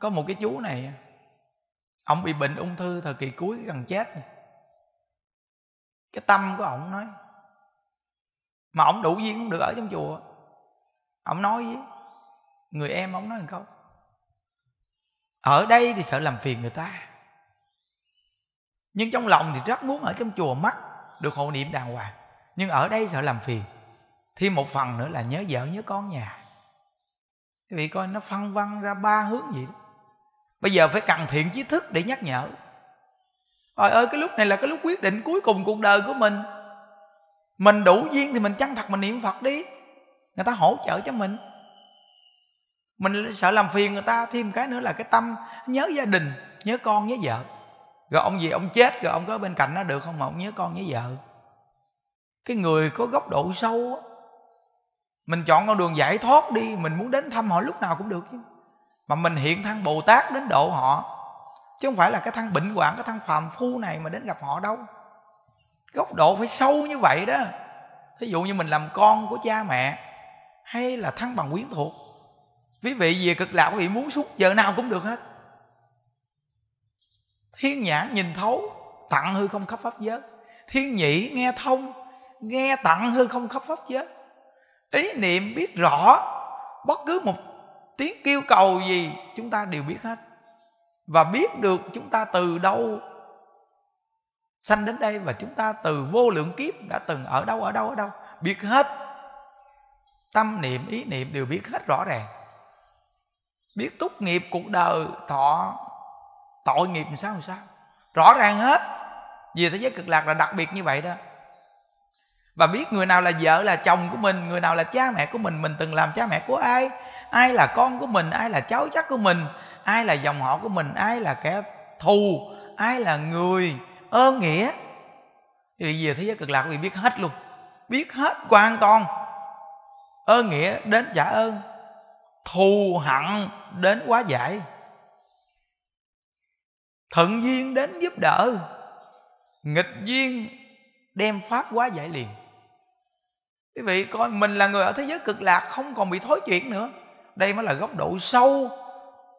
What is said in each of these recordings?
có một cái chú này ông bị bệnh ung thư thời kỳ cuối gần chết cái tâm của ông nói mà ông đủ duyên cũng được ở trong chùa ông nói với người em ông nói một câu ở đây thì sợ làm phiền người ta nhưng trong lòng thì rất muốn ở trong chùa mắt được hộ niệm đàng hoàng nhưng ở đây sợ làm phiền thêm một phần nữa là nhớ vợ nhớ con nhà quý vị coi nó phân vân ra ba hướng gì. đó bây giờ phải cần thiện trí thức để nhắc nhở Trời ơi cái lúc này là cái lúc quyết định cuối cùng cuộc đời của mình Mình đủ duyên thì mình chăng thật mình niệm Phật đi Người ta hỗ trợ cho mình Mình sợ làm phiền người ta Thêm cái nữa là cái tâm nhớ gia đình Nhớ con nhớ vợ Rồi ông gì ông chết rồi ông có bên cạnh nó được không Mà ông nhớ con nhớ vợ Cái người có góc độ sâu Mình chọn con đường giải thoát đi Mình muốn đến thăm họ lúc nào cũng được chứ mà mình hiện thân bồ tát đến độ họ chứ không phải là cái thân bệnh hoạn cái thân phàm phu này mà đến gặp họ đâu góc độ phải sâu như vậy đó thí dụ như mình làm con của cha mẹ hay là thân bằng quyến thuộc quý vị về cực lạc quý vị muốn suốt giờ nào cũng được hết thiên nhãn nhìn thấu tặng hư không khắp pháp giới thiên nhĩ nghe thông nghe tặng hư không khắp pháp giới ý niệm biết rõ bất cứ một tiếng kêu cầu gì chúng ta đều biết hết và biết được chúng ta từ đâu sanh đến đây và chúng ta từ vô lượng kiếp đã từng ở đâu ở đâu ở đâu biết hết tâm niệm ý niệm đều biết hết rõ ràng biết túc nghiệp cuộc đời thọ tội nghiệp làm sao làm sao rõ ràng hết vì thế giới cực lạc là đặc biệt như vậy đó và biết người nào là vợ là chồng của mình người nào là cha mẹ của mình mình từng làm cha mẹ của ai ai là con của mình ai là cháu chắc của mình ai là dòng họ của mình ai là kẻ thù ai là người ơn nghĩa thì về thế giới cực lạc vì biết hết luôn biết hết hoàn toàn ơn nghĩa đến trả ơn thù hận đến quá giải thuận duyên đến giúp đỡ nghịch duyên đem pháp quá giải liền quý vị coi mình là người ở thế giới cực lạc không còn bị thối chuyển nữa đây mới là góc độ sâu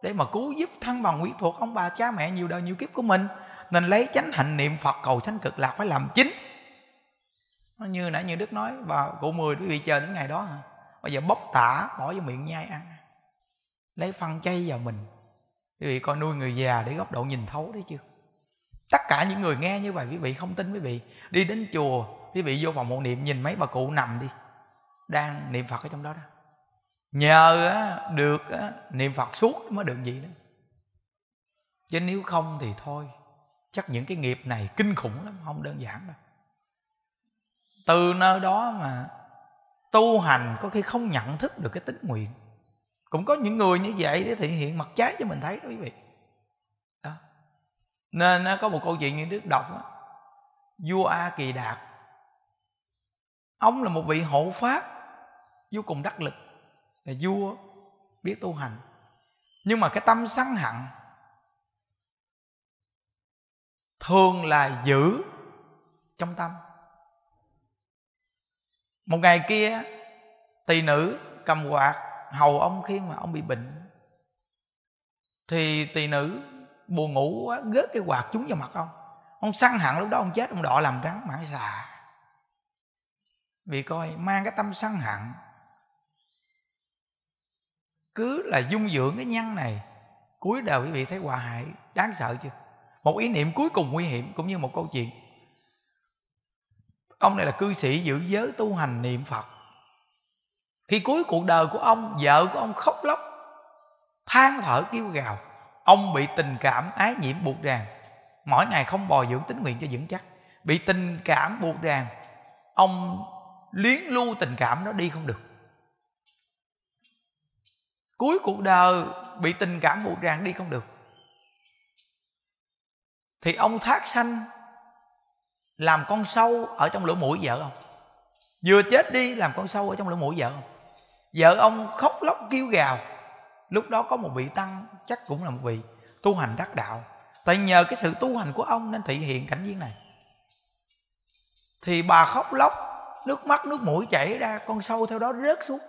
để mà cứu giúp thân bằng quyến thuộc ông bà cha mẹ nhiều đời nhiều kiếp của mình nên lấy chánh hạnh niệm phật cầu sanh cực lạc phải làm chính nó như nãy như đức nói bà cụ mười quý vị chờ đến ngày đó hả bây giờ bóc tả bỏ vô miệng nhai ăn lấy phân chay vào mình quý vị coi nuôi người già để góc độ nhìn thấu đấy chứ. tất cả những người nghe như vậy quý vị không tin quý vị đi đến chùa quý vị vô phòng hộ niệm nhìn mấy bà cụ nằm đi đang niệm phật ở trong đó đó nhờ được niệm phật suốt mới được gì đó chứ nếu không thì thôi chắc những cái nghiệp này kinh khủng lắm không đơn giản đâu từ nơi đó mà tu hành có khi không nhận thức được cái tính nguyện cũng có những người như vậy để thể hiện mặt trái cho mình thấy đó quý vị đó. nên có một câu chuyện như đức đọc đó. vua a kỳ đạt ông là một vị hộ pháp vô cùng đắc lực là vua biết tu hành nhưng mà cái tâm sân hận thường là giữ trong tâm một ngày kia tỳ nữ cầm quạt hầu ông khi mà ông bị bệnh thì tỳ nữ buồn ngủ quá gớt cái quạt trúng vào mặt ông ông săn hẳn lúc đó ông chết ông đọ làm rắn mãn xà vì coi mang cái tâm săn hẳn cứ là dung dưỡng cái nhân này cuối đời quý vị thấy hòa hại đáng sợ chưa một ý niệm cuối cùng nguy hiểm cũng như một câu chuyện ông này là cư sĩ giữ giới tu hành niệm phật khi cuối cuộc đời của ông vợ của ông khóc lóc than thở kêu gào ông bị tình cảm ái nhiễm buộc ràng mỗi ngày không bồi dưỡng tính nguyện cho vững chắc bị tình cảm buộc ràng ông luyến lưu tình cảm nó đi không được cuối cuộc đời bị tình cảm buộc ràng đi không được thì ông thác sanh làm con sâu ở trong lỗ mũi vợ ông vừa chết đi làm con sâu ở trong lỗ mũi vợ ông vợ ông khóc lóc kêu gào lúc đó có một vị tăng chắc cũng là một vị tu hành đắc đạo tại nhờ cái sự tu hành của ông nên thị hiện cảnh viên này thì bà khóc lóc nước mắt nước mũi chảy ra con sâu theo đó rớt xuống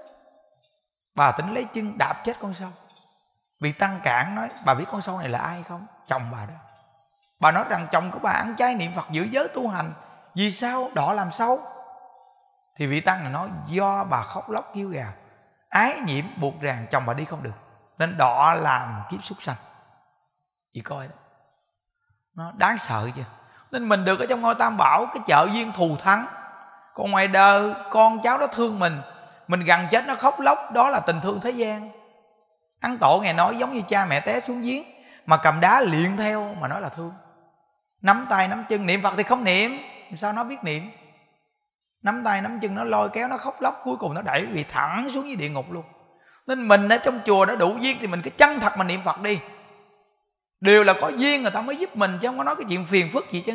bà tính lấy chân đạp chết con sâu vì tăng cản nói bà biết con sâu này là ai không chồng bà đó bà nói rằng chồng của bà ăn chay niệm phật giữ giới tu hành vì sao đỏ làm sâu thì vị tăng này nói do bà khóc lóc kêu gào ái nhiễm buộc ràng chồng bà đi không được nên đỏ làm kiếp súc sanh chị coi đó nó đáng sợ chưa nên mình được ở trong ngôi tam bảo cái chợ duyên thù thắng còn ngoài đời con cháu nó thương mình mình gần chết nó khóc lóc đó là tình thương thế gian ăn tổ ngài nói giống như cha mẹ té xuống giếng mà cầm đá liền theo mà nói là thương nắm tay nắm chân niệm phật thì không niệm sao nó biết niệm nắm tay nắm chân nó lôi kéo nó khóc lóc cuối cùng nó đẩy vì thẳng xuống dưới địa ngục luôn nên mình ở trong chùa đã đủ duyên thì mình cứ chân thật mà niệm phật đi đều là có duyên người ta mới giúp mình chứ không có nói cái chuyện phiền phức gì chứ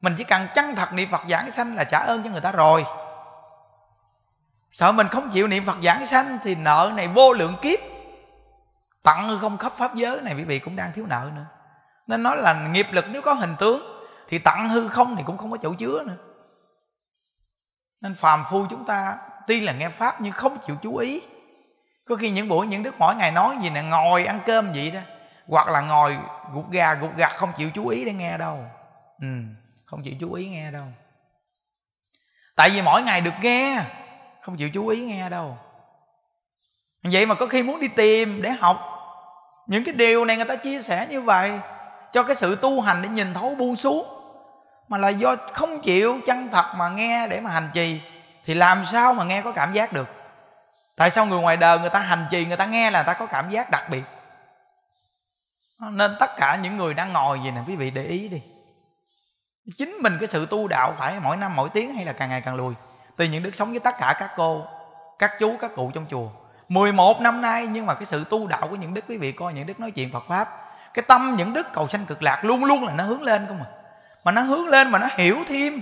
mình chỉ cần chân thật niệm phật giảng sanh là trả ơn cho người ta rồi sợ mình không chịu niệm phật giảng sanh thì nợ này vô lượng kiếp tặng không khắp pháp giới này quý vị cũng đang thiếu nợ nữa nên nói là nghiệp lực nếu có hình tướng thì tặng hư không thì cũng không có chỗ chứa nữa nên phàm phu chúng ta tuy là nghe pháp nhưng không chịu chú ý có khi những buổi những đức mỗi ngày nói gì nè ngồi ăn cơm vậy đó hoặc là ngồi gục gà gục gạt không chịu chú ý để nghe đâu ừ, không chịu chú ý nghe đâu tại vì mỗi ngày được nghe không chịu chú ý nghe đâu vậy mà có khi muốn đi tìm để học những cái điều này người ta chia sẻ như vậy cho cái sự tu hành để nhìn thấu buông xuống mà là do không chịu chân thật mà nghe để mà hành trì thì làm sao mà nghe có cảm giác được tại sao người ngoài đời người ta hành trì người ta nghe là người ta có cảm giác đặc biệt nên tất cả những người đang ngồi gì nè quý vị để ý đi chính mình cái sự tu đạo phải mỗi năm mỗi tiếng hay là càng ngày càng lùi Tuy những đức sống với tất cả các cô Các chú, các cụ trong chùa 11 năm nay nhưng mà cái sự tu đạo của những đức quý vị coi những đức nói chuyện Phật Pháp Cái tâm những đức cầu sanh cực lạc luôn luôn là nó hướng lên không à Mà nó hướng lên mà nó hiểu thêm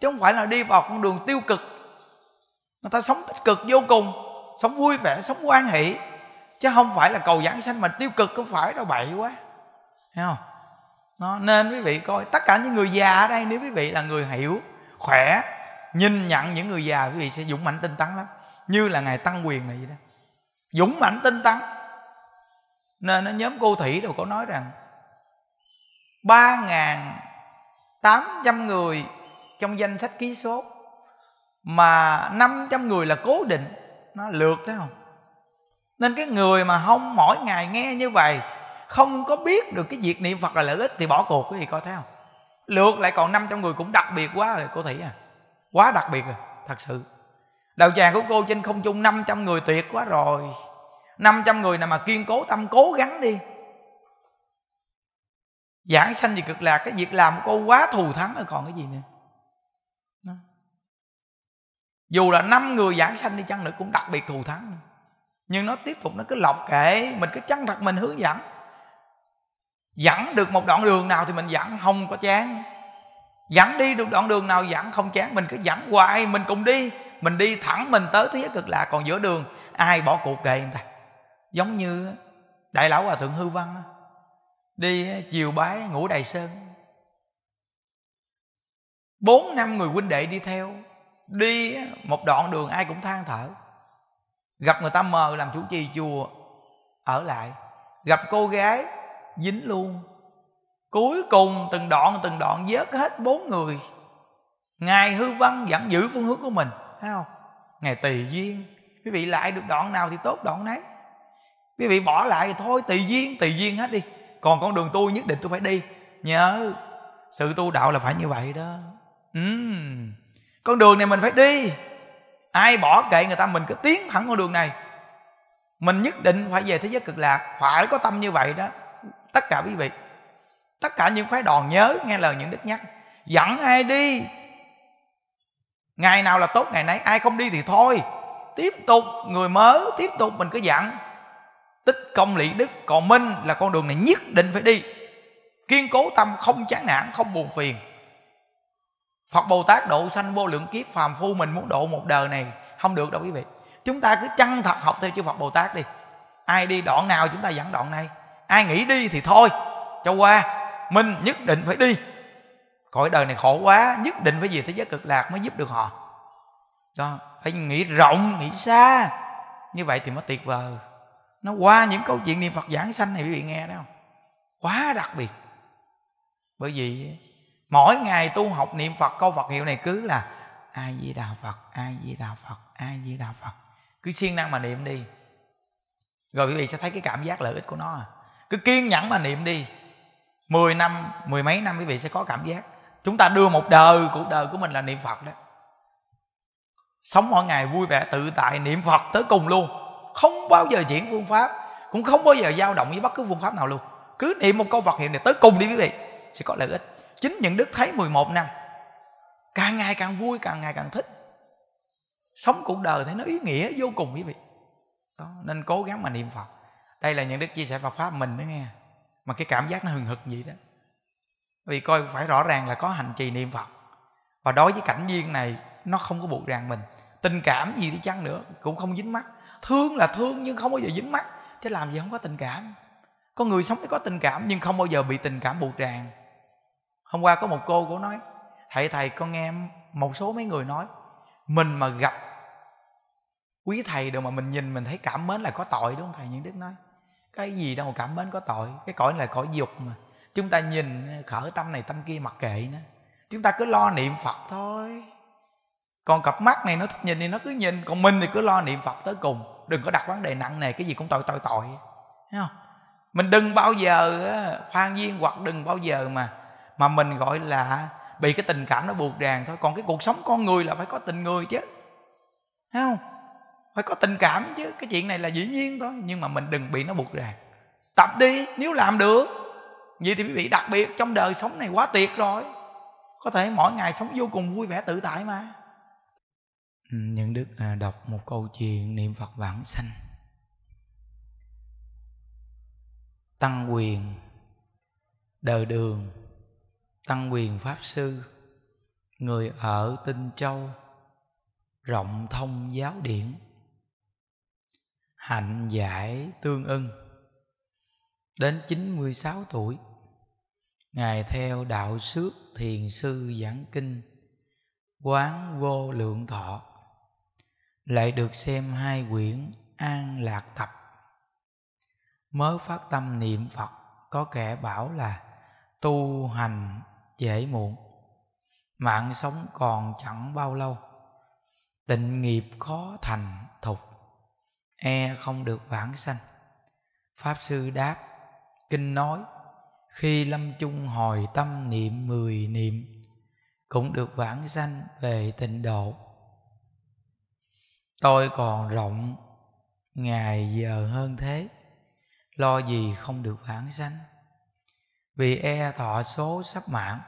Chứ không phải là đi vào con đường tiêu cực Người ta sống tích cực vô cùng Sống vui vẻ, sống quan hỷ Chứ không phải là cầu giảng sanh mà tiêu cực không phải đâu bậy quá Thấy không? Nó, nên quý vị coi Tất cả những người già ở đây nếu quý vị là người hiểu Khỏe nhìn nhận những người già quý vị sẽ dũng mạnh tinh tấn lắm như là ngài tăng quyền này vậy đó dũng mạnh tinh tấn nên nó nhóm cô thủy đâu có nói rằng ba ngàn tám trăm người trong danh sách ký số mà năm trăm người là cố định nó lượt thấy không nên cái người mà không mỗi ngày nghe như vậy không có biết được cái việc niệm phật là lợi ích thì bỏ cuộc quý vị coi thấy không lượt lại còn năm trăm người cũng đặc biệt quá rồi cô thủy à quá đặc biệt rồi thật sự đạo tràng của cô trên không trung 500 người tuyệt quá rồi 500 người nào mà kiên cố tâm cố gắng đi Giảng sanh vì cực lạc Cái việc làm của cô quá thù thắng rồi còn cái gì nữa Dù là năm người giảng sanh đi chăng nữa Cũng đặc biệt thù thắng Nhưng nó tiếp tục nó cứ lọc kệ Mình cứ chăng thật mình hướng dẫn Dẫn được một đoạn đường nào thì mình dẫn Không có chán dẫn đi được đoạn đường nào dẫn không chán mình cứ dẫn hoài mình cùng đi mình đi thẳng mình tới thế giới cực lạc còn giữa đường ai bỏ cuộc kệ người ta giống như đại lão hòa thượng hư văn đi chiều bái ngủ đài sơn bốn năm người huynh đệ đi theo đi một đoạn đường ai cũng than thở gặp người ta mờ làm chủ trì chùa ở lại gặp cô gái dính luôn cuối cùng từng đoạn từng đoạn vớt hết bốn người ngài hư văn vẫn giữ phương hướng của mình thấy không ngài tỳ duyên quý vị lại được đoạn nào thì tốt đoạn nấy quý vị bỏ lại thì thôi tỳ duyên tỳ duyên hết đi còn con đường tôi nhất định tôi phải đi nhớ sự tu đạo là phải như vậy đó ừ. con đường này mình phải đi ai bỏ kệ người ta mình cứ tiến thẳng con đường này mình nhất định phải về thế giới cực lạc phải có tâm như vậy đó tất cả quý vị tất cả những phái đoàn nhớ nghe lời những đức nhắc dẫn ai đi ngày nào là tốt ngày nấy ai không đi thì thôi tiếp tục người mới tiếp tục mình cứ dặn tích công lị đức còn minh là con đường này nhất định phải đi kiên cố tâm không chán nản không buồn phiền phật bồ tát độ sanh vô lượng kiếp phàm phu mình muốn độ một đời này không được đâu quý vị chúng ta cứ chân thật học theo chư phật bồ tát đi ai đi đoạn nào chúng ta dẫn đoạn này ai nghĩ đi thì thôi cho qua mình nhất định phải đi cõi đời này khổ quá nhất định phải về thế giới cực lạc mới giúp được họ đó phải nghĩ rộng nghĩ xa như vậy thì mới tuyệt vời nó qua những câu chuyện niệm phật giảng sanh này quý vị nghe đó quá đặc biệt bởi vì mỗi ngày tu học niệm phật câu phật hiệu này cứ là ai di đà phật ai di đà phật ai di đà phật cứ siêng năng mà niệm đi rồi quý vị sẽ thấy cái cảm giác lợi ích của nó à. cứ kiên nhẫn mà niệm đi mười năm mười mấy năm quý vị sẽ có cảm giác chúng ta đưa một đời cuộc đời của mình là niệm phật đó sống mỗi ngày vui vẻ tự tại niệm phật tới cùng luôn không bao giờ chuyển phương pháp cũng không bao giờ dao động với bất cứ phương pháp nào luôn cứ niệm một câu Phật hiện này tới cùng đi quý vị sẽ có lợi ích chính những đức thấy 11 năm càng ngày càng vui càng ngày càng thích sống cuộc đời thấy nó ý nghĩa vô cùng quý vị đó, nên cố gắng mà niệm Phật đây là những đức chia sẻ Phật pháp mình đó nghe mà cái cảm giác nó hừng hực vậy đó vì coi phải rõ ràng là có hành trì niệm phật và đối với cảnh viên này nó không có buộc ràng mình tình cảm gì đi chăng nữa cũng không dính mắt thương là thương nhưng không bao giờ dính mắt chứ làm gì không có tình cảm Có người sống phải có tình cảm nhưng không bao giờ bị tình cảm buộc ràng hôm qua có một cô cô nói thầy thầy con nghe một số mấy người nói mình mà gặp quý thầy được mà mình nhìn mình thấy cảm mến là có tội đúng không thầy những đức nói cái gì đâu cảm mến có tội cái cõi là cõi dục mà chúng ta nhìn khởi tâm này tâm kia mặc kệ nó chúng ta cứ lo niệm phật thôi còn cặp mắt này nó thích nhìn thì nó cứ nhìn còn mình thì cứ lo niệm phật tới cùng đừng có đặt vấn đề nặng nề cái gì cũng tội tội tội thấy không mình đừng bao giờ phan duyên hoặc đừng bao giờ mà mà mình gọi là bị cái tình cảm nó buộc ràng thôi còn cái cuộc sống con người là phải có tình người chứ thấy không phải có tình cảm chứ cái chuyện này là dĩ nhiên thôi nhưng mà mình đừng bị nó buộc ràng tập đi nếu làm được vậy thì quý vị đặc biệt trong đời sống này quá tuyệt rồi có thể mỗi ngày sống vô cùng vui vẻ tự tại mà ừ, những đức à, đọc một câu chuyện niệm phật vãng sanh tăng quyền đời đường tăng quyền pháp sư người ở tinh châu rộng thông giáo điển hạnh giải tương ưng đến 96 tuổi ngài theo đạo xước thiền sư giảng kinh quán vô lượng thọ lại được xem hai quyển an lạc tập mới phát tâm niệm phật có kẻ bảo là tu hành dễ muộn mạng sống còn chẳng bao lâu tịnh nghiệp khó thành e không được vãng sanh pháp sư đáp kinh nói khi lâm chung hồi tâm niệm mười niệm cũng được vãng sanh về tịnh độ tôi còn rộng ngày giờ hơn thế lo gì không được vãng sanh vì e thọ số sắp mãn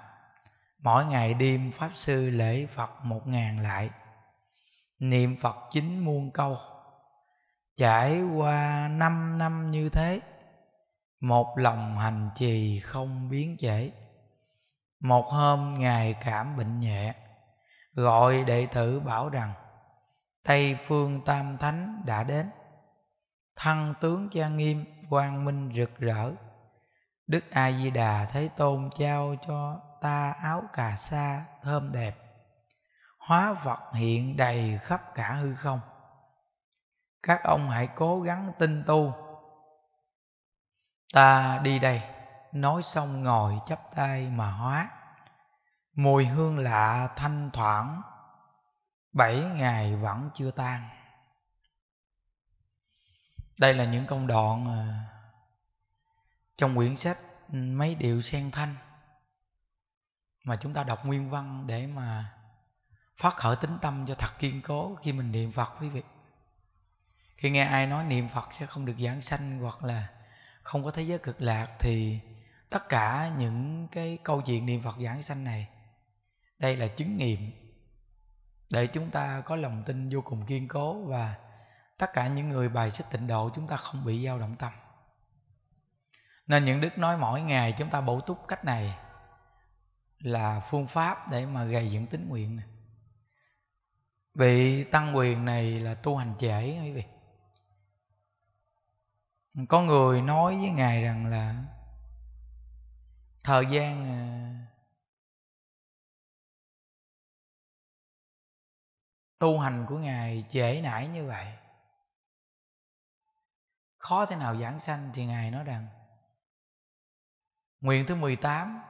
mỗi ngày đêm pháp sư lễ phật một ngàn lại niệm phật chính muôn câu trải qua năm năm như thế một lòng hành trì không biến trễ một hôm ngài cảm bệnh nhẹ gọi đệ tử bảo rằng tây phương tam thánh đã đến thân tướng trang nghiêm quang minh rực rỡ đức a di đà thấy tôn trao cho ta áo cà sa thơm đẹp hóa vật hiện đầy khắp cả hư không các ông hãy cố gắng tinh tu ta đi đây nói xong ngồi chắp tay mà hóa mùi hương lạ thanh thoảng bảy ngày vẫn chưa tan đây là những công đoạn ờ, trong quyển sách mấy điệu sen thanh mà chúng ta đọc nguyên văn để mà phát khởi tính tâm cho thật kiên cố khi mình niệm phật quý vị khi nghe ai nói niệm phật sẽ không được giảng sanh hoặc là không có thế giới cực lạc thì tất cả những cái câu chuyện niệm phật giảng sanh này đây là chứng nghiệm để chúng ta có lòng tin vô cùng kiên cố và tất cả những người bài xích tịnh độ chúng ta không bị dao động tâm nên những đức nói mỗi ngày chúng ta bổ túc cách này là phương pháp để mà gây dựng tín nguyện này vị tăng quyền này là tu hành trễ quý vị có người nói với ngài rằng là thời gian à, tu hành của ngài trễ nải như vậy khó thế nào giảng sanh thì ngài nói rằng nguyện thứ 18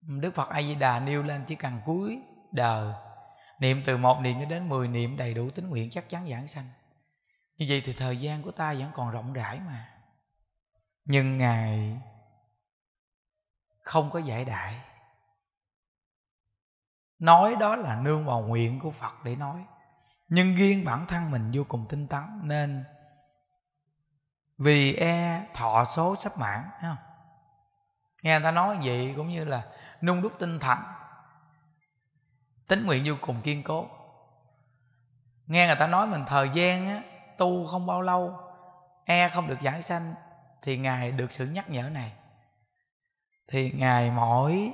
Đức Phật A Di Đà nêu lên chỉ cần cuối đời niệm từ một niệm cho đến 10 niệm đầy đủ tính nguyện chắc chắn giảng sanh như vậy thì thời gian của ta vẫn còn rộng rãi mà nhưng ngài không có giải đại nói đó là nương vào nguyện của phật để nói nhưng riêng bản thân mình vô cùng tinh tấn nên vì e thọ số sắp mãn không? nghe người ta nói vậy cũng như là nung đúc tinh thần tính nguyện vô cùng kiên cố nghe người ta nói mình thời gian á tu không bao lâu e không được giải sanh thì ngài được sự nhắc nhở này thì ngài mỗi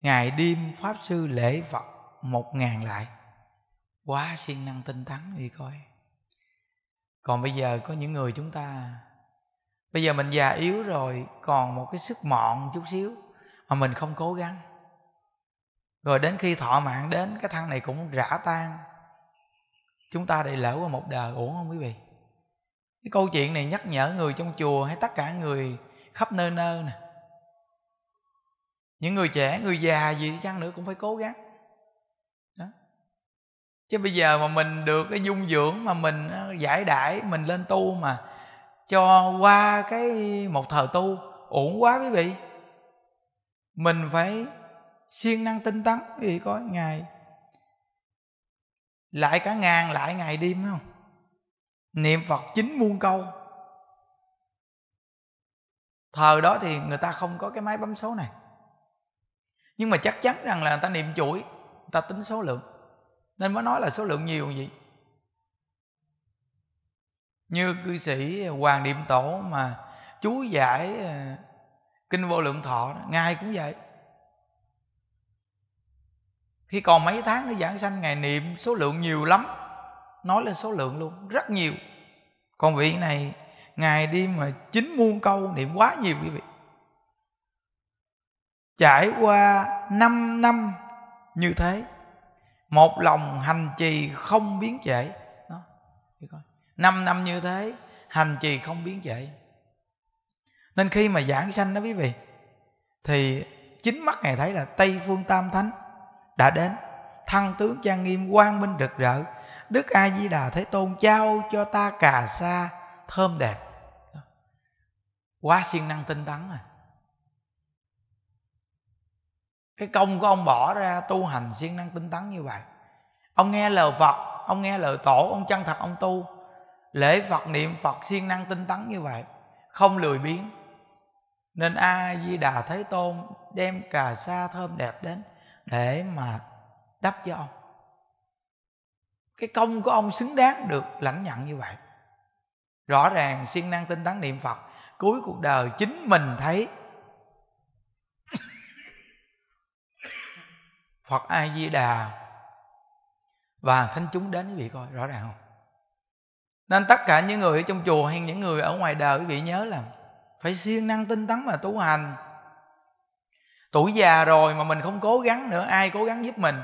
ngài đêm pháp sư lễ phật một ngàn lại quá siêng năng tinh tấn đi coi còn bây giờ có những người chúng ta bây giờ mình già yếu rồi còn một cái sức mọn chút xíu mà mình không cố gắng rồi đến khi thọ mạng đến cái thân này cũng rã tan chúng ta để lỡ qua một đời ổn không quý vị cái câu chuyện này nhắc nhở người trong chùa hay tất cả người khắp nơi nơi nè những người trẻ người già gì chăng nữa cũng phải cố gắng đó chứ bây giờ mà mình được cái dung dưỡng mà mình ờ, giải đãi mình lên tu mà cho qua cái một thờ tu ổn quá quý vị mình phải siêng năng tinh tấn quý vị coi ngài lại cả ngàn lại ngày đêm không niệm phật chín muôn câu thời đó thì người ta không có cái máy bấm số này nhưng mà chắc chắn rằng là người ta niệm chuỗi người ta tính số lượng nên mới nói là số lượng nhiều gì như cư sĩ hoàng niệm tổ mà chú giải ờ, kinh vô lượng thọ ngài cũng vậy khi còn mấy tháng nó giảng sanh ngày niệm số lượng nhiều lắm nói lên số lượng luôn rất nhiều còn vị này ngày đi mà chín muôn câu niệm quá nhiều quý vị trải qua 5 năm như thế một lòng hành trì không biến trễ đó năm năm như thế hành trì không biến trệ nên khi mà giảng sanh đó quý vị thì chính mắt ngài thấy là tây phương tam thánh đã đến thăng tướng trang nghiêm quang minh rực rỡ đức a di đà thế tôn trao cho ta cà sa thơm đẹp quá siêng năng tinh tấn à cái công của ông bỏ ra tu hành siêng năng tinh tấn như vậy ông nghe lời phật ông nghe lời tổ ông chân thật ông tu lễ phật niệm phật siêng năng tinh tấn như vậy không lười biếng nên a di đà thế tôn đem cà sa thơm đẹp đến để mà đắp cho ông cái công của ông xứng đáng được lãnh nhận như vậy rõ ràng siêng năng tinh tấn niệm phật cuối cuộc đời chính mình thấy phật a di đà và thánh chúng đến quý vị coi rõ ràng không nên tất cả những người ở trong chùa hay những người ở ngoài đời quý vị nhớ là phải siêng năng tinh tấn mà tu hành tuổi già rồi mà mình không cố gắng nữa ai cố gắng giúp mình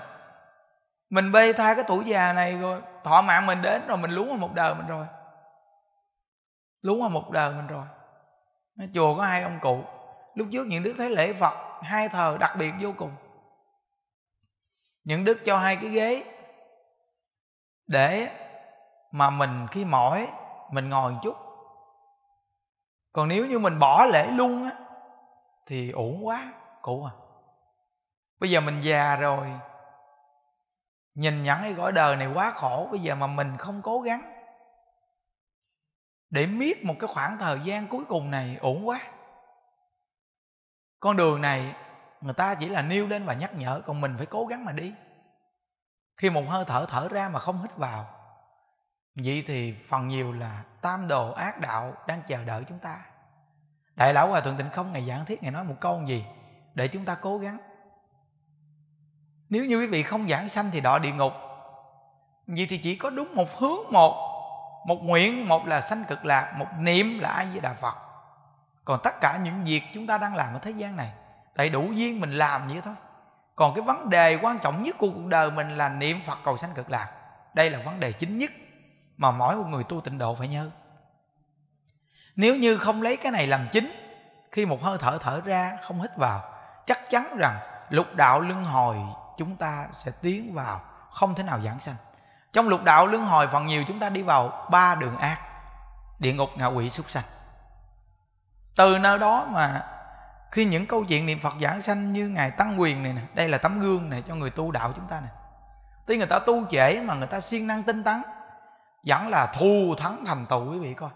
mình bê tha cái tuổi già này rồi thọ mạng mình đến rồi mình lún vào một đời mình rồi lún vào một đời mình rồi chùa có hai ông cụ lúc trước những đức thấy lễ phật hai thờ đặc biệt vô cùng những đức cho hai cái ghế để mà mình khi mỏi mình ngồi một chút còn nếu như mình bỏ lễ luôn á thì uổng quá cũ à bây giờ mình già rồi nhìn nhận cái gõi đời này quá khổ bây giờ mà mình không cố gắng để miết một cái khoảng thời gian cuối cùng này ổn quá con đường này người ta chỉ là nêu lên và nhắc nhở còn mình phải cố gắng mà đi khi một hơi thở thở ra mà không hít vào vậy thì phần nhiều là tam đồ ác đạo đang chờ đợi chúng ta đại lão hòa thượng tịnh không ngày giảng thiết ngày nói một câu gì để chúng ta cố gắng nếu như quý vị không giảng sanh thì đọa địa ngục vậy thì chỉ có đúng một hướng một một nguyện một là sanh cực lạc một niệm là ai với đà phật còn tất cả những việc chúng ta đang làm ở thế gian này tại đủ duyên mình làm vậy thôi còn cái vấn đề quan trọng nhất của cuộc đời mình là niệm phật cầu sanh cực lạc đây là vấn đề chính nhất mà mỗi một người tu tịnh độ phải nhớ nếu như không lấy cái này làm chính khi một hơi thở thở ra không hít vào chắc chắn rằng lục đạo luân hồi chúng ta sẽ tiến vào không thể nào giảng sanh trong lục đạo luân hồi phần nhiều chúng ta đi vào ba đường ác địa ngục ngạ quỷ súc sanh từ nơi đó mà khi những câu chuyện niệm phật giảng sanh như ngài tăng quyền này nè đây là tấm gương này cho người tu đạo chúng ta nè tuy người ta tu trễ mà người ta siêng năng tinh tấn vẫn là thù thắng thành tựu quý vị coi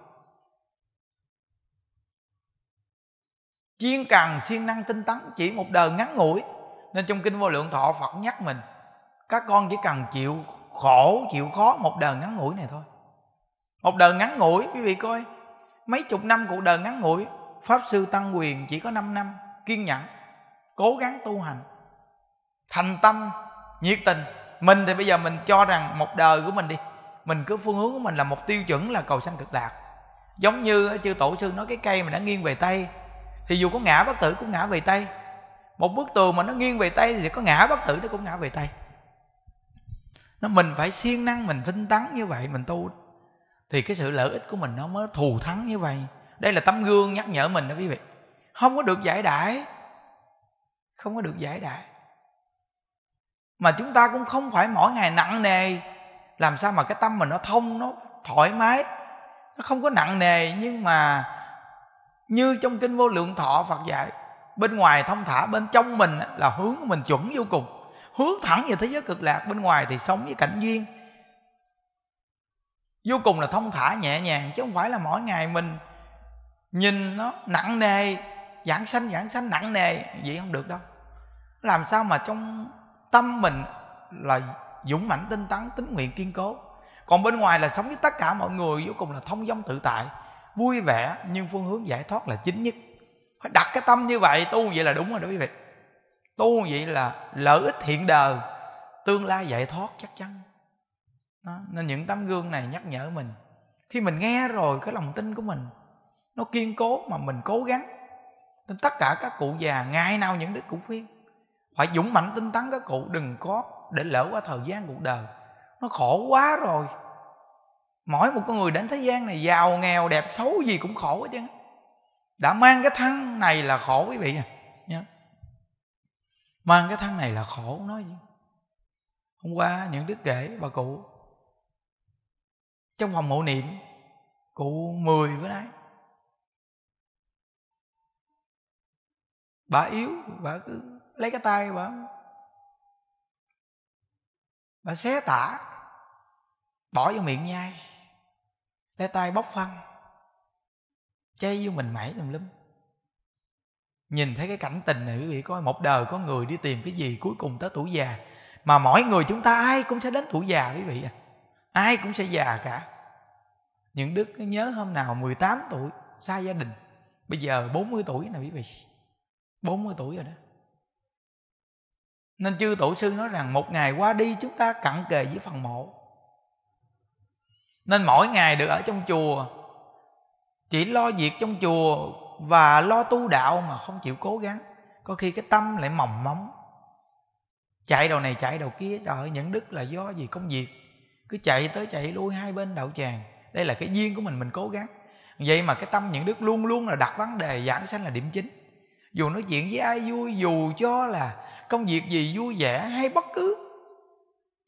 chiên cần siêng năng tinh tấn chỉ một đời ngắn ngủi nên trong kinh vô lượng thọ phật nhắc mình các con chỉ cần chịu khổ chịu khó một đời ngắn ngủi này thôi một đời ngắn ngủi quý vị coi mấy chục năm cuộc đời ngắn ngủi pháp sư tăng quyền chỉ có 5 năm kiên nhẫn cố gắng tu hành thành tâm nhiệt tình mình thì bây giờ mình cho rằng một đời của mình đi mình cứ phương hướng của mình là một tiêu chuẩn là cầu sanh cực lạc giống như chư tổ sư nói cái cây mà đã nghiêng về tây thì dù có ngã bất tử cũng ngã về tay một bức tường mà nó nghiêng về tay thì có ngã bất tử nó cũng ngã về tay nó mình phải siêng năng mình tinh tấn như vậy mình tu thì cái sự lợi ích của mình nó mới thù thắng như vậy đây là tấm gương nhắc nhở mình đó quý vị không có được giải đãi không có được giải đãi mà chúng ta cũng không phải mỗi ngày nặng nề làm sao mà cái tâm mình nó thông nó thoải mái nó không có nặng nề nhưng mà như trong kinh vô lượng thọ phật dạy bên ngoài thông thả bên trong mình là hướng của mình chuẩn vô cùng hướng thẳng về thế giới cực lạc bên ngoài thì sống với cảnh duyên vô cùng là thông thả nhẹ nhàng chứ không phải là mỗi ngày mình nhìn nó nặng nề giảng sanh giảng sanh nặng nề vậy không được đâu làm sao mà trong tâm mình là dũng mãnh tinh tấn tính nguyện kiên cố còn bên ngoài là sống với tất cả mọi người vô cùng là thông dong tự tại vui vẻ nhưng phương hướng giải thoát là chính nhất phải đặt cái tâm như vậy tu vậy là đúng rồi đó quý vị tu vậy là lợi ích hiện đời tương lai giải thoát chắc chắn đó. nên những tấm gương này nhắc nhở mình khi mình nghe rồi cái lòng tin của mình nó kiên cố mà mình cố gắng nên tất cả các cụ già ngày nào những đức cũng khuyên phải dũng mạnh tinh tấn các cụ đừng có để lỡ qua thời gian cuộc đời nó khổ quá rồi mỗi một con người đến thế gian này giàu nghèo đẹp xấu gì cũng khổ hết trơn đã mang cái thân này là khổ quý vị à nhớ mang cái thân này là khổ nói gì hôm qua những đức kể bà cụ trong phòng mộ niệm cụ mười bữa nay bà yếu bà cứ lấy cái tay bà bà xé tả bỏ vô miệng nhai le tay bóc phân, chay vô mình mẩy tùm lum nhìn thấy cái cảnh tình này quý vị coi một đời có người đi tìm cái gì cuối cùng tới tuổi già mà mỗi người chúng ta ai cũng sẽ đến tuổi già quý vị à ai cũng sẽ già cả những đức nhớ hôm nào 18 tuổi xa gia đình bây giờ 40 tuổi nè quý vị 40 tuổi rồi đó nên chư tổ sư nói rằng một ngày qua đi chúng ta cặn kề với phần mộ nên mỗi ngày được ở trong chùa chỉ lo việc trong chùa và lo tu đạo mà không chịu cố gắng có khi cái tâm lại mỏng móng chạy đầu này chạy đầu kia trời ơi những đức là do gì công việc cứ chạy tới chạy lui hai bên đạo tràng đây là cái duyên của mình mình cố gắng vậy mà cái tâm những đức luôn luôn là đặt vấn đề giảng sanh là điểm chính dù nói chuyện với ai vui dù cho là công việc gì vui vẻ hay bất cứ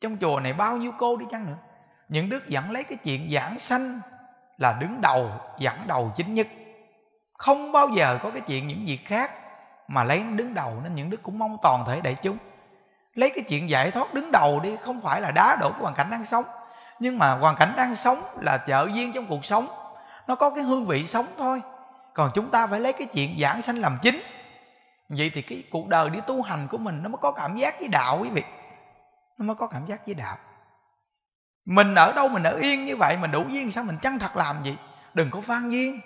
trong chùa này bao nhiêu cô đi chăng nữa những đức vẫn lấy cái chuyện giảng sanh là đứng đầu dẫn đầu chính nhất không bao giờ có cái chuyện những việc khác mà lấy đứng đầu nên những đức cũng mong toàn thể đại chúng lấy cái chuyện giải thoát đứng đầu đi không phải là đá đổ hoàn cảnh đang sống nhưng mà hoàn cảnh đang sống là trợ duyên trong cuộc sống nó có cái hương vị sống thôi còn chúng ta phải lấy cái chuyện giảng sanh làm chính vậy thì cái cuộc đời đi tu hành của mình nó mới có cảm giác với đạo quý vị nó mới có cảm giác với đạo mình ở đâu mình ở yên như vậy mình đủ duyên sao mình chăng thật làm gì đừng có phan duyên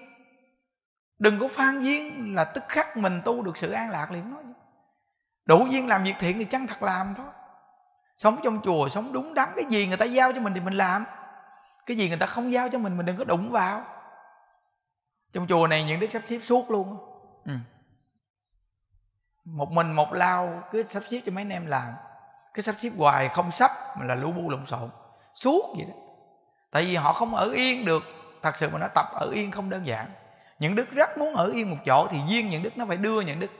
đừng có phan duyên là tức khắc mình tu được sự an lạc liền nói đủ duyên làm việc thiện thì chăng thật làm thôi sống trong chùa sống đúng đắn cái gì người ta giao cho mình thì mình làm cái gì người ta không giao cho mình mình đừng có đụng vào trong chùa này những đức sắp xếp suốt luôn ừ. một mình một lao cứ sắp xếp cho mấy anh em làm cứ sắp xếp hoài không sắp mà là lũ bu lộn xộn suốt vậy đó tại vì họ không ở yên được thật sự mà nó tập ở yên không đơn giản những đức rất muốn ở yên một chỗ thì duyên những đức nó phải đưa những đức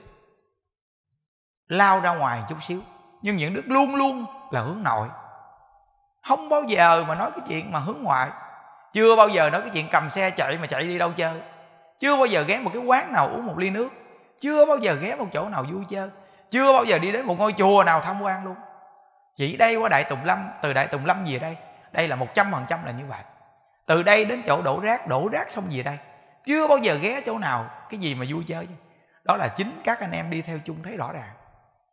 lao ra ngoài chút xíu nhưng những đức luôn luôn là hướng nội không bao giờ mà nói cái chuyện mà hướng ngoại chưa bao giờ nói cái chuyện cầm xe chạy mà chạy đi đâu chơi chưa bao giờ ghé một cái quán nào uống một ly nước chưa bao giờ ghé một chỗ nào vui chơi chưa bao giờ đi đến một ngôi chùa nào tham quan luôn chỉ đây qua đại tùng lâm từ đại tùng lâm về đây đây là một trăm phần trăm là như vậy từ đây đến chỗ đổ rác đổ rác xong về đây chưa bao giờ ghé chỗ nào cái gì mà vui chơi đó là chính các anh em đi theo chung thấy rõ ràng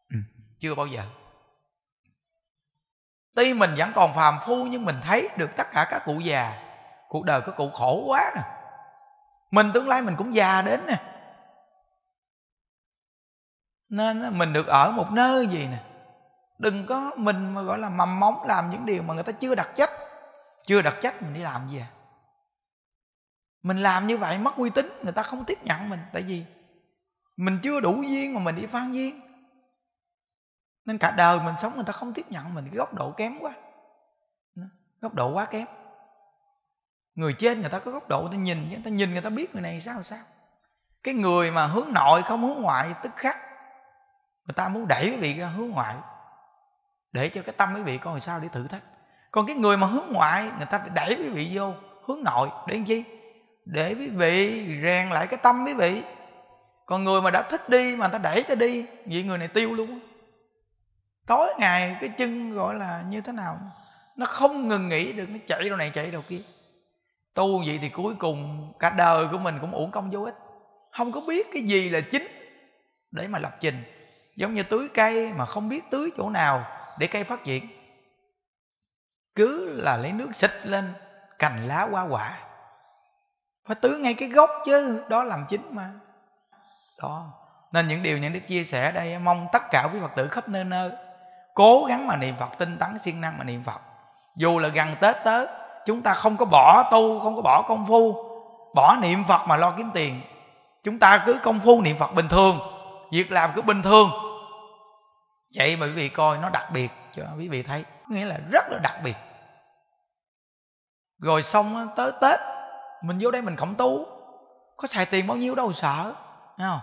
ừ, chưa bao giờ tuy mình vẫn còn phàm phu nhưng mình thấy được tất cả các cụ già cuộc đời các cụ khổ quá nè mình tương lai mình cũng già đến nè nên mình được ở một nơi gì nè đừng có mình mà gọi là mầm móng làm những điều mà người ta chưa đặt chất, chưa đặt chất mình đi làm gì à mình làm như vậy mất uy tín người ta không tiếp nhận mình tại vì mình chưa đủ duyên mà mình đi phan duyên nên cả đời mình sống người ta không tiếp nhận mình cái góc độ kém quá góc độ quá kém người trên người ta có góc độ người ta nhìn người ta nhìn người ta biết người này sao sao cái người mà hướng nội không hướng ngoại tức khắc người ta muốn đẩy cái vị ra hướng ngoại để cho cái tâm quý vị con làm sao để thử thách còn cái người mà hướng ngoại người ta đẩy quý vị vô hướng nội để làm chi để quý vị rèn lại cái tâm quý vị còn người mà đã thích đi mà người ta đẩy cho đi vì người này tiêu luôn tối ngày cái chân gọi là như thế nào nó không ngừng nghỉ được nó chạy đâu này chạy đâu kia tu vậy thì cuối cùng cả đời của mình cũng uổng công vô ích không có biết cái gì là chính để mà lập trình giống như tưới cây mà không biết tưới chỗ nào để cây phát triển cứ là lấy nước xịt lên cành lá hoa quả phải tưới ngay cái gốc chứ đó làm chính mà đó nên những điều những đức chia sẻ đây mong tất cả quý phật tử khắp nơi nơi cố gắng mà niệm phật tinh tấn siêng năng mà niệm phật dù là gần tết tới chúng ta không có bỏ tu không có bỏ công phu bỏ niệm phật mà lo kiếm tiền chúng ta cứ công phu niệm phật bình thường việc làm cứ bình thường vậy mà quý vị coi nó đặc biệt cho quý vị thấy nghĩa là rất là đặc biệt rồi xong tới tết mình vô đây mình khổng tu có xài tiền bao nhiêu đâu sợ Thấy không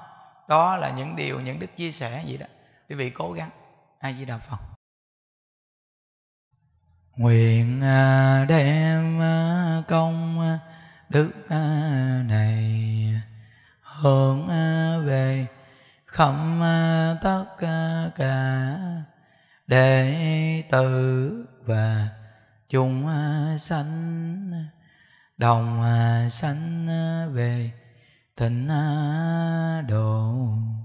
đó là những điều những đức chia sẻ vậy đó quý vị cố gắng ai di đà phật nguyện à, đem à, công à, đức này hướng về khẩm à, tất à, cả đệ tử và chúng à, sanh đồng sanh về tịnh độ